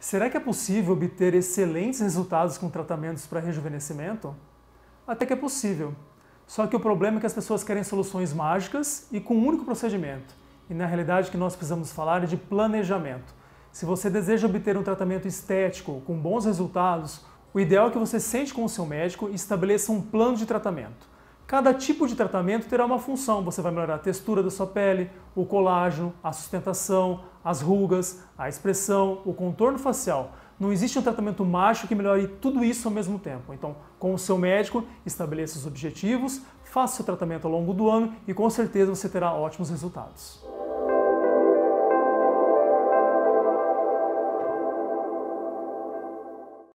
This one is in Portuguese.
Será que é possível obter excelentes resultados com tratamentos para rejuvenescimento? Até que é possível. Só que o problema é que as pessoas querem soluções mágicas e com um único procedimento. E na realidade o que nós precisamos falar é de planejamento. Se você deseja obter um tratamento estético com bons resultados, o ideal é que você sente com o seu médico e estabeleça um plano de tratamento. Cada tipo de tratamento terá uma função. Você vai melhorar a textura da sua pele, o colágeno, a sustentação, as rugas, a expressão, o contorno facial. Não existe um tratamento mágico que melhore tudo isso ao mesmo tempo. Então, com o seu médico, estabeleça os objetivos, faça o seu tratamento ao longo do ano e com certeza você terá ótimos resultados.